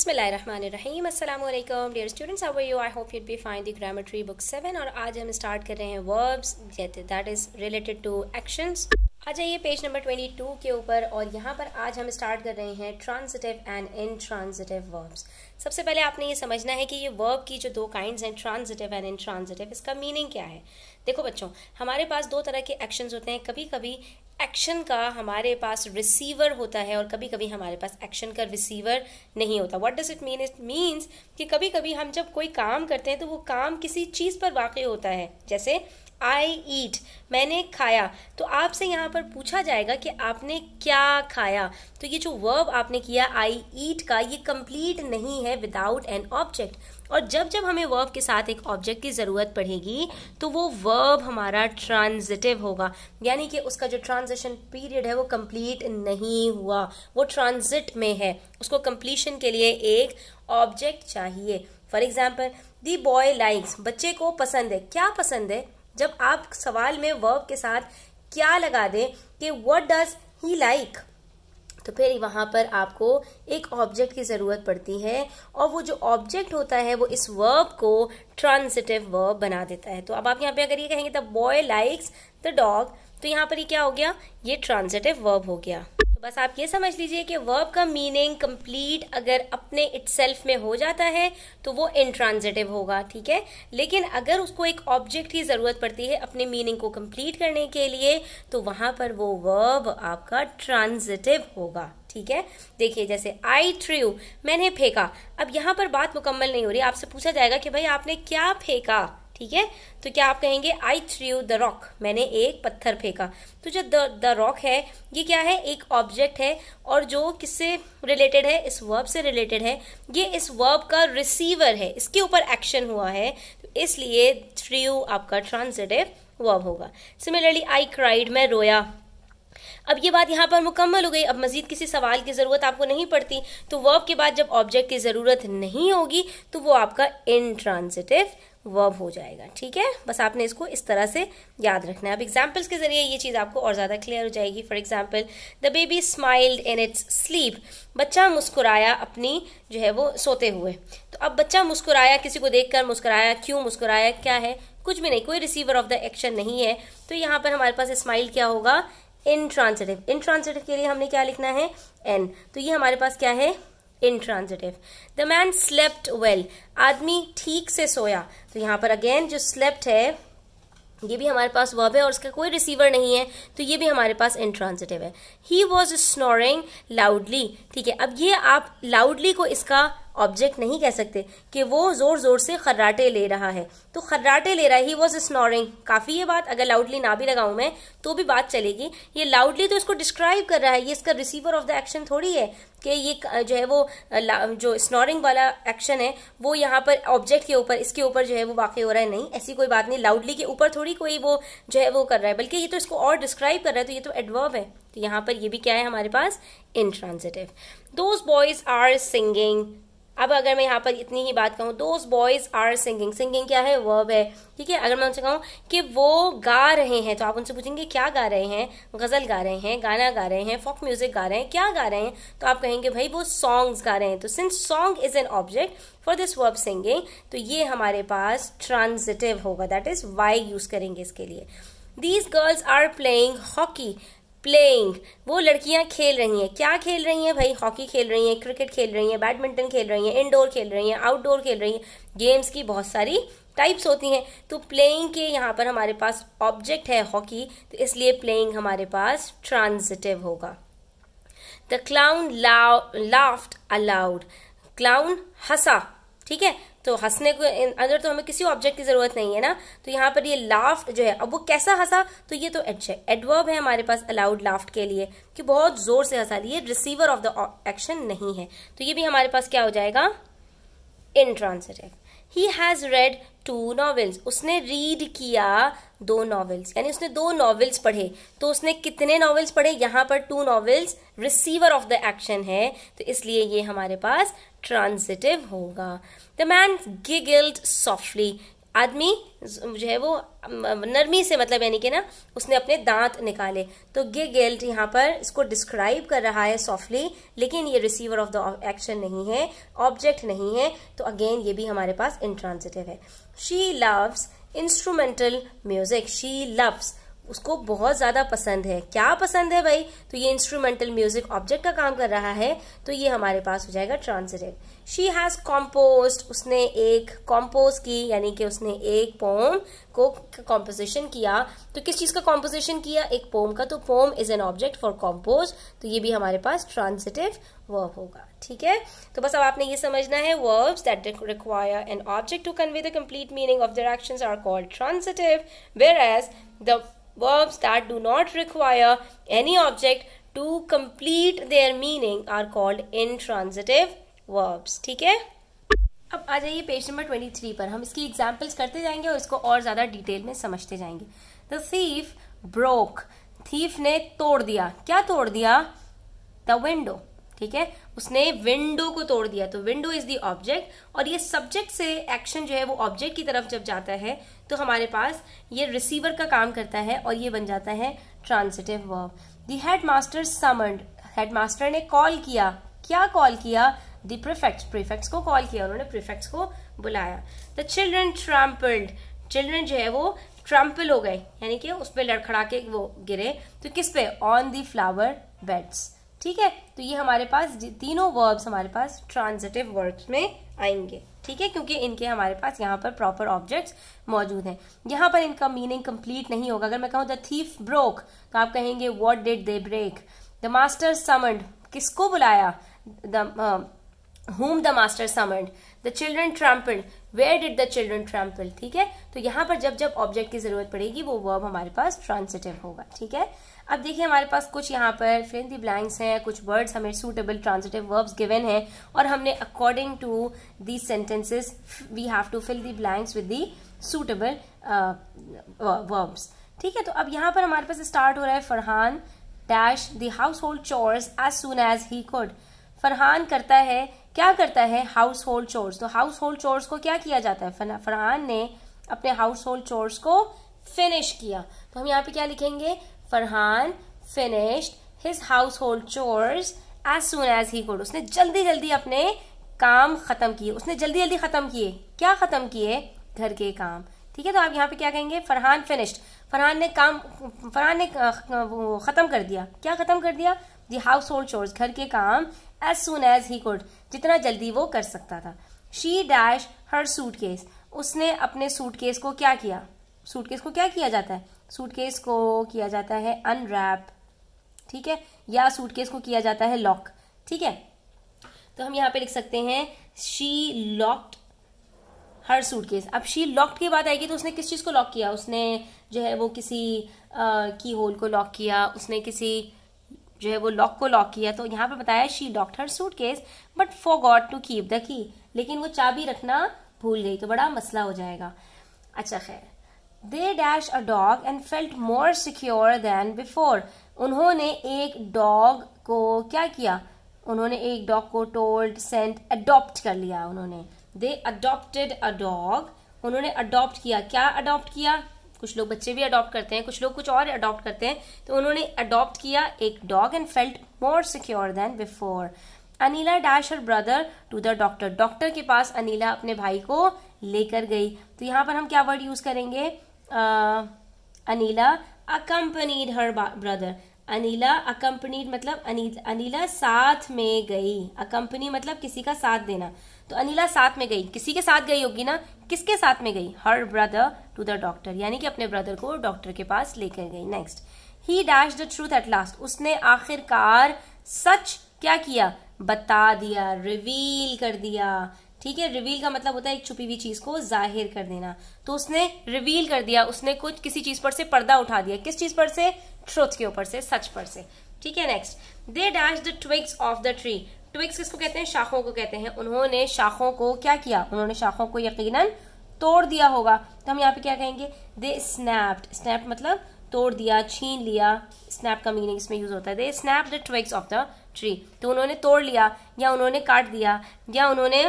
बसमीम अल्लाम dear students how are you I hope you'd be fine the grammar tree book seven और आज हम स्टार्ट कर रहे हैं verbs that is related to actions आ जाइए पेज नंबर ट्वेंटी टू के ऊपर और यहाँ पर आज हम स्टार्ट कर रहे हैं ट्रांजिटिव एंड ट्रांजिटिव वर्ब्स सबसे पहले आपने ये समझना है कि ये वर्ब की जो दो काइंड्स हैं ट्रांजिटिव एंड इनट्रांजिटिव इसका मीनिंग क्या है देखो बच्चों हमारे पास दो तरह के एक्शंस होते हैं कभी कभी एक्शन का हमारे पास रिसीवर होता है और कभी कभी हमारे पास एक्शन का रिसीवर नहीं होता what does it mean it means कि कभी कभी हम जब कोई काम करते हैं तो वो काम किसी चीज़ पर वाक़ होता है जैसे आई ईट मैंने खाया तो आपसे यहाँ पर पूछा जाएगा कि आपने क्या खाया तो ये जो वर्ब आपने किया आई ईट का ये कम्प्लीट नहीं है विदाउट एन ऑब्जेक्ट और जब जब हमें वर्ब के साथ एक ऑब्जेक्ट की ज़रूरत पड़ेगी तो वो वर्ब हमारा ट्रांजिटिव होगा यानी कि उसका जो ट्रांजिशन पीरियड है वो कम्प्लीट नहीं हुआ वो ट्रांजिट में है उसको कम्प्लीशन के लिए एक ऑब्जेक्ट चाहिए for example the boy likes बच्चे को पसंद है क्या पसंद है जब आप सवाल में वर्ब के साथ क्या लगा दें कि वट डज ही लाइक तो फिर वहां पर आपको एक ऑब्जेक्ट की ज़रूरत पड़ती है और वो जो ऑब्जेक्ट होता है वो इस वर्ब को ट्रांसिटिव वर्ब बना देता है तो अब आप यहाँ पे अगर ये कहेंगे the boy likes the dog तो यहाँ पर ये क्या हो गया ये ट्रांसिटिव वर्ब हो गया तो बस आप ये समझ लीजिए कि वर्ब का मीनिंग कंप्लीट अगर अपने इट में हो जाता है तो वो इंट्रांजिटिव होगा ठीक है लेकिन अगर उसको एक ऑब्जेक्ट की ज़रूरत पड़ती है अपने मीनिंग को कंप्लीट करने के लिए तो वहां पर वो वर्ब आपका ट्रांजिटिव होगा ठीक है देखिए जैसे आई ट्रू मैंने फेंका अब यहां पर बात मुकम्मल नहीं हो रही आपसे पूछा जाएगा कि भाई आपने क्या फेंका ठीक है तो क्या आप कहेंगे आई यू द रॉक मैंने एक पत्थर फेंका तो जो द रॉक है ये क्या है एक ऑब्जेक्ट है और जो किससे रिलेटेड है इस वर्ब से रिलेटेड है ये इस वर्ब का रिसीवर है इसके ऊपर एक्शन हुआ है तो इसलिए यू आपका ट्रांसिटिव वर्ब होगा सिमिलरली आई क्राइड मैं रोया अब ये बात यहाँ पर मुकम्मल हो गई अब मजीद किसी सवाल की ज़रूरत आपको नहीं पड़ती तो वर्ब के बाद जब ऑब्जेक्ट की ज़रूरत नहीं होगी तो वो आपका इनट्रांसिटिव वर्ब हो जाएगा ठीक है बस आपने इसको इस तरह से याद रखना है अब एग्जाम्पल्स के जरिए ये चीज़ आपको और ज़्यादा क्लियर हो जाएगी for example the baby smiled in its sleep बच्चा मुस्कुराया अपनी जो है वो सोते हुए तो अब बच्चा मुस्कुराया किसी को देखकर मुस्कुराया क्यों मुस्कुराया क्या है कुछ भी नहीं कोई रिसीवर ऑफ द एक्शन नहीं है तो यहाँ पर हमारे पास स्माइल क्या होगा इंट्रांसिटिव इंट्रांसिटिव के लिए हमने क्या लिखना है एन तो ये हमारे पास क्या है intransitive the man slept well आदमी ठीक से सोया तो यहां पर अगेन जो स्लेप्ट है ये भी हमारे पास वर्ब है और उसका कोई रिसीवर नहीं है तो ये भी हमारे पास इंट्रांसिटिव है ही वॉज स्नोरिंग लाउडली ठीक है अब ये आप लाउडली को इसका ऑब्जेक्ट नहीं कह सकते कि वो जोर जोर से खर्राटे ले रहा है तो खर्राटे ले रहा है ही वॉज स्नोरिंग काफ़ी ये बात अगर लाउडली ना भी लगाऊं मैं तो भी बात चलेगी ये लाउडली तो इसको डिस्क्राइब कर रहा है ये इसका रिसीवर ऑफ द एक्शन थोड़ी है कि ये जो है वो जो स्नोरिंग वाला एक्शन है वो यहाँ पर ऑब्जेक्ट के ऊपर इसके ऊपर जो है वो वाकई हो रहा है नहीं ऐसी कोई बात नहीं लाउडली के ऊपर थोड़ी कोई वो जो है वो कर रहा है बल्कि ये तो इसको और डिस्क्राइब कर रहा है तो ये तो एडवर्व है तो यहाँ पर ये भी क्या है हमारे पास intransitive those boys are singing अब अगर मैं यहाँ पर इतनी ही बात कहूँ those boys are singing singing क्या है वर्ब है ठीक है अगर मैं उनसे कहूँ कि वो गा रहे हैं तो आप उनसे पूछेंगे क्या गा रहे हैं गज़ल गा रहे हैं गाना गा रहे हैं फोक म्यूजिक गा रहे हैं क्या गा रहे हैं तो आप कहेंगे भाई वो सॉन्ग्स गा रहे हैं तो since song is an object for this verb singing तो ये हमारे पास ट्रांजिटिव होगा दैट इज वाई यूज करेंगे इसके लिए these girls are playing hockey playing वो लड़कियां खेल रही हैं क्या खेल रही हैं भाई हॉकी खेल रही हैं क्रिकेट खेल रही हैं बैडमिंटन खेल रही हैं इंडोर खेल रही हैं आउटडोर खेल रही हैं गेम्स की बहुत सारी टाइप्स होती हैं तो प्लेइंग के यहाँ पर हमारे पास ऑब्जेक्ट है हॉकी तो इसलिए प्लेइंग हमारे पास ट्रांजिटिव होगा the clown laughed aloud clown हंसा ठीक है तो हंसने को अंदर तो हमें किसी ऑब्जेक्ट की जरूरत नहीं है ना तो यहाँ पर ये लाफ्ट जो है अब वो कैसा हंसा तो ये तो एडज है एडवर्ब है हमारे पास अलाउड लाफ्ट के लिए कि बहुत जोर से हंसा लिए रिसीवर ऑफ द एक्शन नहीं है तो ये भी हमारे पास क्या हो जाएगा intransitive he has read two novels उसने रीड किया दो नॉवेल्स यानी उसने दो नॉवेल्स पढ़े तो उसने कितने नॉवेल्स पढ़े यहाँ पर two novels receiver of the action है तो इसलिए ये हमारे पास ट्रांजिटिव होगा द मैन गिगल्ड सॉफ्टली आदमी जो है वो नरमी से मतलब यानी कि ना उसने अपने दांत निकाले तो गे गेल्ट यहाँ पर इसको डिस्क्राइब कर रहा है सॉफ्टली लेकिन ये रिसीवर ऑफ द एक्शन नहीं है ऑब्जेक्ट नहीं है तो अगेन ये भी हमारे पास इंट्रांसिटिव है she loves instrumental music she loves उसको बहुत ज़्यादा पसंद है क्या पसंद है भाई तो ये इंस्ट्रूमेंटल म्यूजिक ऑब्जेक्ट का काम कर रहा है तो ये हमारे पास हो जाएगा ट्रांसिटिव शी हैज़ कॉम्पोज उसने एक कॉम्पोज की यानी कि उसने एक पोम को कॉम्पोजिशन किया तो किस चीज़ का कॉम्पोजिशन किया एक पोम का तो poem is an object for compose तो ये भी हमारे पास ट्रांसिटिव वर्ब होगा ठीक है तो बस अब आपने ये समझना है verbs that require an object to convey the complete meaning of their action are called transitive whereas the verbs that do not require any object to complete their meaning are called intransitive verbs ठीक है अब आ जाइए page number twenty three पर हम इसकी examples करते जाएंगे और इसको और ज़्यादा डिटेल में समझते जाएंगे द थीफ ब्रोक थीफ ने तोड़ दिया क्या तोड़ दिया द विंडो ठीक है उसने विंडो को तोड़ दिया तो विंडो इज द ऑब्जेक्ट और ये सब्जेक्ट से एक्शन जो है वो ऑब्जेक्ट की तरफ जब जाता है तो हमारे पास ये रिसीवर का काम करता है और ये बन जाता है transitive verb the head master summoned head master ने कॉल किया क्या कॉल किया द प्रिफेक्ट्स प्रिफेक्ट्स को कॉल किया उन्होंने प्रिफेक्ट को बुलाया द चिल्ड्रन ट्रम्पल्ड चिल्ड्रन जो है वो ट्रम्पल हो गए यानी कि उस पर लड़खड़ा के वो गिरे तो किस पे ऑन द फ्लावर बेड्स ठीक है तो ये हमारे पास तीनों वर्ब्स हमारे पास ट्रांजिटिव वर्ब्स में आएंगे ठीक है क्योंकि इनके हमारे पास यहाँ पर प्रॉपर ऑब्जेक्ट्स मौजूद हैं यहाँ पर इनका मीनिंग कंप्लीट नहीं होगा अगर मैं कहूँ द थीफ ब्रोक तो आप कहेंगे what did they break the master summoned किसको बुलाया the home the master summoned the children trampled where did the children trample ठीक है तो यहाँ पर जब जब ऑब्जेक्ट की जरूरत पड़ेगी वो वर्ब हमारे पास ट्रांसिटिव होगा ठीक है अब देखिए हमारे पास कुछ यहाँ पर फिल दी ब्लैंक्स हैं कुछ वर्ड्स हमें सूटेबल ट्रांजिटिव वर्ब्स गिवन हैं और हमने according to the sentences we have to fill the blanks with the suitable verbs ठीक है तो अब यहाँ पर हमारे पास स्टार्ट हो रहा है Farhan dash the household chores as soon as he could Farhan करता है क्या करता है हाउस होल्ड चोर्स तो हाउस होल्ड चोर्स को क्या किया जाता है फरहान ने अपने हाउस होल्ड चोर्स को फिनिश किया तो हम यहाँ पे क्या लिखेंगे Farhan finished his household chores as soon as he could उसने जल्दी जल्दी अपने काम खत्म किए उसने जल्दी जल्दी खत्म किए क्या खत्म किए घर के काम ठीक है तो आप यहाँ पे क्या कहेंगे फरहान फिनिश्ड फरहान ने काम फरहान ने ख़त्म कर दिया क्या ख़त्म कर दिया दी हाउस होल्ड चोर्स घर के काम as soon as he could जितना जल्दी वो कर सकता था she dash her suitcase उसने अपने सूट केस को क्या किया सूट केस को क्या किया जाता है सूटकेस को किया जाता है अनरैप ठीक है या सूटकेस को किया जाता है लॉक ठीक है तो हम यहाँ पे लिख सकते हैं शी लॉक्ड हर सूटकेस अब शी लॉक्ड की बात आएगी तो उसने किस चीज़ को लॉक किया उसने जो है वो किसी की होल को लॉक किया उसने किसी जो है वो लॉक को लॉक किया तो यहाँ पे बताया she locked her suitcase but forgot to keep the key लेकिन वो चाबी रखना भूल गई तो बड़ा मसला हो जाएगा अच्छा खैर they dash a dog and felt more secure than before उन्होंने एक डॉग को क्या किया उन्होंने एक डॉग को टोल्ड सेंट अडॉप्ट कर लिया उन्होंने दे अडॉप्टेड अ डॉग उन्होंने अडॉप्ट किया क्या अडॉप्ट किया कुछ लोग बच्चे भी अडॉप्ट करते हैं कुछ लोग कुछ और अडॉप्ट करते हैं तो उन्होंने अडॉप्ट किया एक dog and felt more secure than before Anila dash और brother to the doctor doctor के पास अनिला अपने भाई को लेकर गई तो यहाँ पर हम क्या वर्ड यूज करेंगे Anila accompanied her brother Anila accompanied मतलब अनिला साथ में गई अकम्पनी मतलब किसी का साथ देना तो अनिला साथ में गई किसी के साथ गई होगी ना किसके साथ में गई her brother to the doctor यानी कि अपने ब्रदर को डॉक्टर के पास लेकर गई next he dash the truth at last उसने आखिरकार सच क्या किया बता दिया रिवील कर दिया ठीक है रिवील का मतलब होता है एक छुपी हुई चीज को जाहिर कर देना तो उसने रिवील कर दिया उसने कुछ किसी चीज पर से पर्दा उठा दिया किस चीज पर से ट्रुथ के ऊपर से सच पर से ठीक है next they dash the twigs of the tree twigs किसको कहते हैं शाखों को कहते हैं उन्होंने शाखों को क्या किया उन्होंने शाखों को यकीनन तोड़ दिया होगा तो हम यहाँ पे क्या कहेंगे दे स्नैप्ड स्नैप मतलब तोड़ दिया छीन लिया स्नैप का मीनिंग इसमें यूज होता है they snap the twigs of the tree तो उन्होंने तोड़ लिया या उन्होंने काट दिया या उन्होंने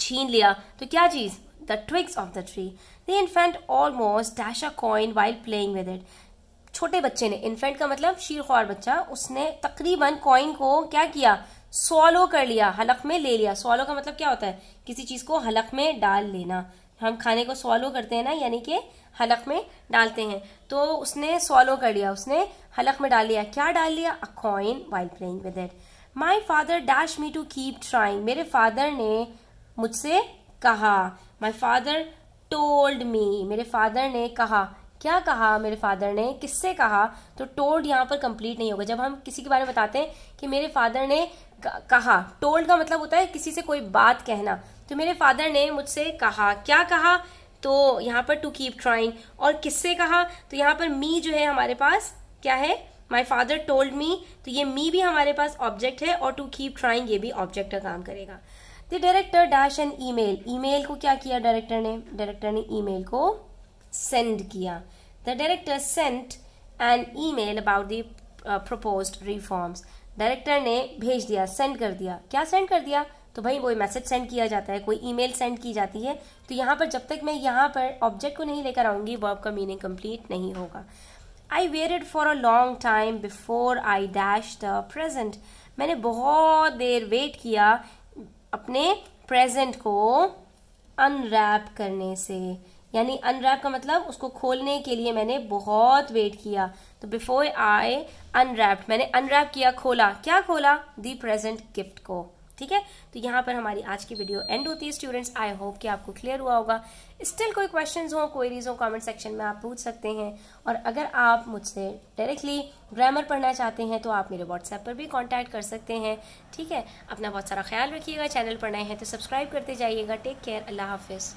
छीन लिया तो क्या चीज़ the twigs of the tree the infant almost dash a coin while playing with it छोटे बच्चे ने इन्फेंट का मतलब शीरखोर बच्चा उसने तकरीबन कॉइन को क्या किया सॉलो कर लिया हलक में ले लिया सॉलो का मतलब क्या होता है किसी चीज़ को हलक में डाल लेना हम खाने को सॉलो करते हैं ना यानी कि हलक में डालते हैं तो उसने सॉलो कर लिया उसने हलक में डाल लिया क्या डाल लिया a coin while playing with it my father dash me to keep trying मेरे फादर ने मुझसे कहा माई फादर टोल्ड मी मेरे फादर ने कहा क्या कहा मेरे फादर ने किससे कहा तो टोल्ड यहाँ पर कंप्लीट नहीं होगा जब हम किसी के बारे में बताते हैं कि मेरे फादर ने कहा टोल्ड का मतलब होता है किसी से कोई बात कहना तो मेरे फादर ने मुझसे कहा क्या कहा तो यहाँ पर टू कीप ट्राइंग और किससे कहा तो यहाँ पर मी जो है हमारे पास क्या है माई फादर टोल्ड मी तो ये मी भी हमारे पास ऑब्जेक्ट है और टू कीप ट्राइंग ये भी ऑब्जेक्ट का काम करेगा the director dash an email email को क्या किया डायरेक्टर ने डायरेक्टर ने ईमेल को सेंड किया the director sent an email about the propose reforms director ने भेज दिया सेंड कर दिया क्या सेंड कर दिया तो भाई वो मैसेज सेंड किया जाता है कोई ईमेल सेंड की जाती है तो यहाँ पर जब तक मैं यहाँ पर ऑब्जेक्ट को नहीं लेकर आऊँगी वर्ब का मीनिंग कंप्लीट नहीं होगा I it for a long time before I dash the present मैंने बहुत देर वेट किया अपने प्रेजेंट को अनरैप करने से यानी अनरैप का मतलब उसको खोलने के लिए मैंने बहुत वेट किया तो बिफोर आई अनरैप्ड मैंने अनरैप किया खोला क्या खोला दी प्रेजेंट गिफ्ट को ठीक है तो यहाँ पर हमारी आज की वीडियो एंड होती है स्टूडेंट्स आई होप कि आपको क्लियर हुआ होगा स्टिल कोई क्वेश्चन हो क्वेरीज हो कमेंट सेक्शन में आप पूछ सकते हैं और अगर आप मुझसे डायरेक्टली ग्रामर पढ़ना चाहते हैं तो आप मेरे व्हाट्सएप पर भी कॉन्टैक्ट कर सकते हैं ठीक है अपना बहुत सारा ख्याल रखिएगा चैनल पर नए हैं तो सब्सक्राइब करते जाइएगा टेक केयर अल्लाह हाफिज़